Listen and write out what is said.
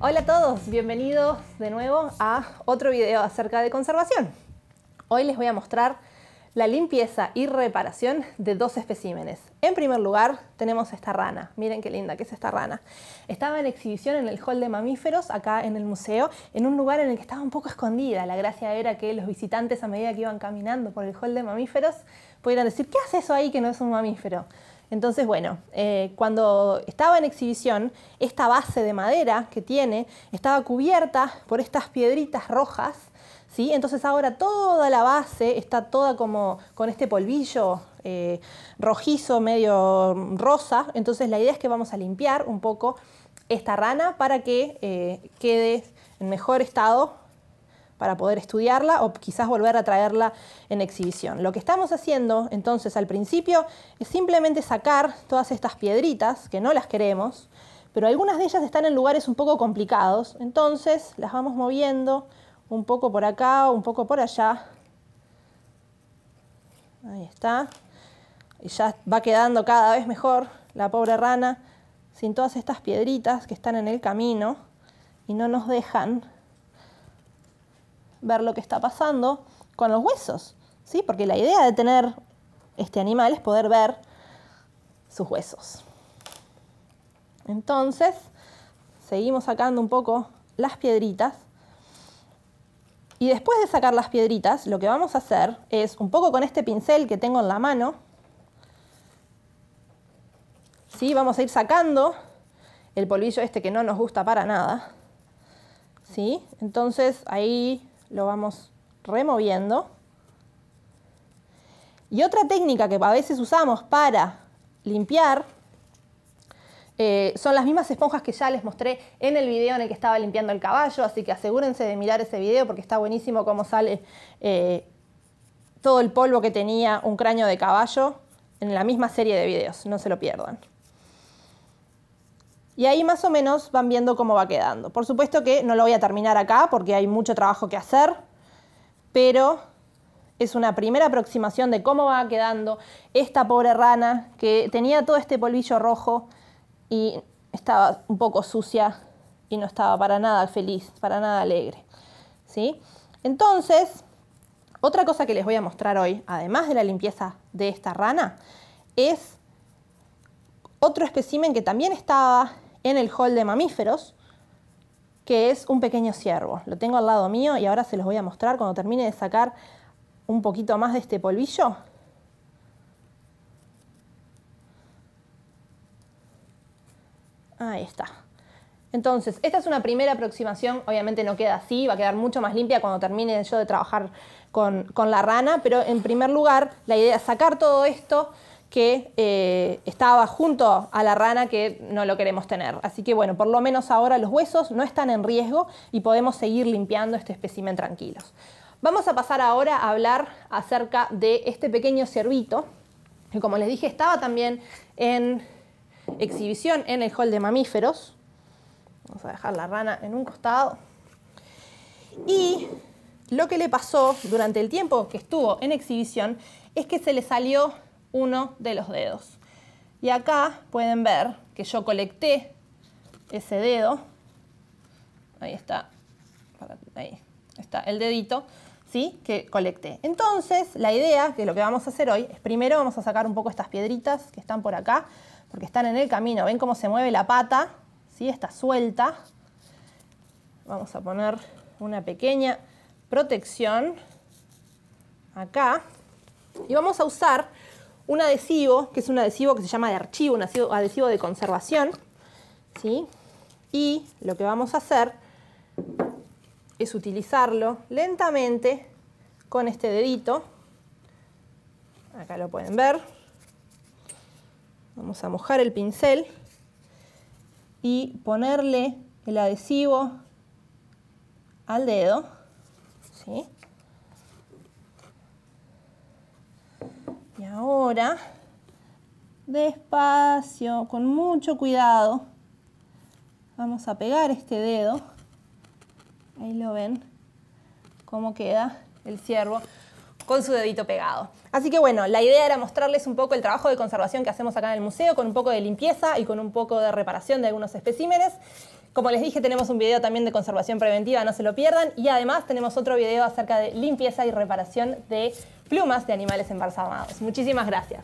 Hola a todos, bienvenidos de nuevo a otro video acerca de conservación. Hoy les voy a mostrar la limpieza y reparación de dos especímenes. En primer lugar, tenemos esta rana. Miren qué linda que es esta rana. Estaba en exhibición en el hall de mamíferos, acá en el museo, en un lugar en el que estaba un poco escondida. La gracia era que los visitantes, a medida que iban caminando por el hall de mamíferos, pudieran decir, ¿qué hace eso ahí que no es un mamífero? Entonces, bueno, eh, cuando estaba en exhibición, esta base de madera que tiene estaba cubierta por estas piedritas rojas, ¿sí? Entonces ahora toda la base está toda como con este polvillo eh, rojizo, medio rosa. Entonces la idea es que vamos a limpiar un poco esta rana para que eh, quede en mejor estado para poder estudiarla o quizás volver a traerla en exhibición. Lo que estamos haciendo entonces al principio es simplemente sacar todas estas piedritas que no las queremos, pero algunas de ellas están en lugares un poco complicados, entonces las vamos moviendo un poco por acá, un poco por allá. Ahí está. Y ya va quedando cada vez mejor la pobre rana sin todas estas piedritas que están en el camino y no nos dejan ver lo que está pasando con los huesos, ¿sí? Porque la idea de tener este animal es poder ver sus huesos. Entonces, seguimos sacando un poco las piedritas. Y después de sacar las piedritas, lo que vamos a hacer es, un poco con este pincel que tengo en la mano, ¿sí? vamos a ir sacando el polvillo este que no nos gusta para nada. ¿sí? Entonces ahí lo vamos removiendo. Y otra técnica que a veces usamos para limpiar eh, son las mismas esponjas que ya les mostré en el video en el que estaba limpiando el caballo, así que asegúrense de mirar ese video porque está buenísimo cómo sale eh, todo el polvo que tenía un cráneo de caballo en la misma serie de videos, no se lo pierdan. Y ahí más o menos van viendo cómo va quedando. Por supuesto que no lo voy a terminar acá porque hay mucho trabajo que hacer, pero es una primera aproximación de cómo va quedando esta pobre rana que tenía todo este polvillo rojo y estaba un poco sucia y no estaba para nada feliz, para nada alegre. ¿Sí? Entonces, otra cosa que les voy a mostrar hoy, además de la limpieza de esta rana, es otro espécimen que también estaba en el hall de mamíferos, que es un pequeño ciervo. Lo tengo al lado mío y ahora se los voy a mostrar cuando termine de sacar un poquito más de este polvillo. Ahí está. Entonces, esta es una primera aproximación, obviamente no queda así, va a quedar mucho más limpia cuando termine yo de trabajar con, con la rana, pero en primer lugar la idea es sacar todo esto, que eh, estaba junto a la rana que no lo queremos tener. Así que bueno, por lo menos ahora los huesos no están en riesgo y podemos seguir limpiando este espécimen tranquilos. Vamos a pasar ahora a hablar acerca de este pequeño cervito que como les dije estaba también en exhibición en el hall de mamíferos. Vamos a dejar la rana en un costado. Y lo que le pasó durante el tiempo que estuvo en exhibición es que se le salió uno de los dedos. Y acá pueden ver que yo colecté ese dedo. Ahí está. Ahí está el dedito. ¿Sí? que colecté. Entonces, la idea, que lo que vamos a hacer hoy, es primero vamos a sacar un poco estas piedritas que están por acá, porque están en el camino. ¿Ven cómo se mueve la pata? ¿Sí? Está suelta. Vamos a poner una pequeña protección acá. Y vamos a usar un adhesivo, que es un adhesivo que se llama de archivo, un adhesivo, de conservación. ¿sí? Y lo que vamos a hacer es utilizarlo lentamente con este dedito. Acá lo pueden ver. Vamos a mojar el pincel y ponerle el adhesivo al dedo. ¿sí? Ahora, despacio, con mucho cuidado, vamos a pegar este dedo. Ahí lo ven, cómo queda el ciervo con su dedito pegado. Así que bueno, la idea era mostrarles un poco el trabajo de conservación que hacemos acá en el museo, con un poco de limpieza y con un poco de reparación de algunos especímenes. Como les dije, tenemos un video también de conservación preventiva, no se lo pierdan. Y además tenemos otro video acerca de limpieza y reparación de plumas de animales embalsamados. Muchísimas gracias.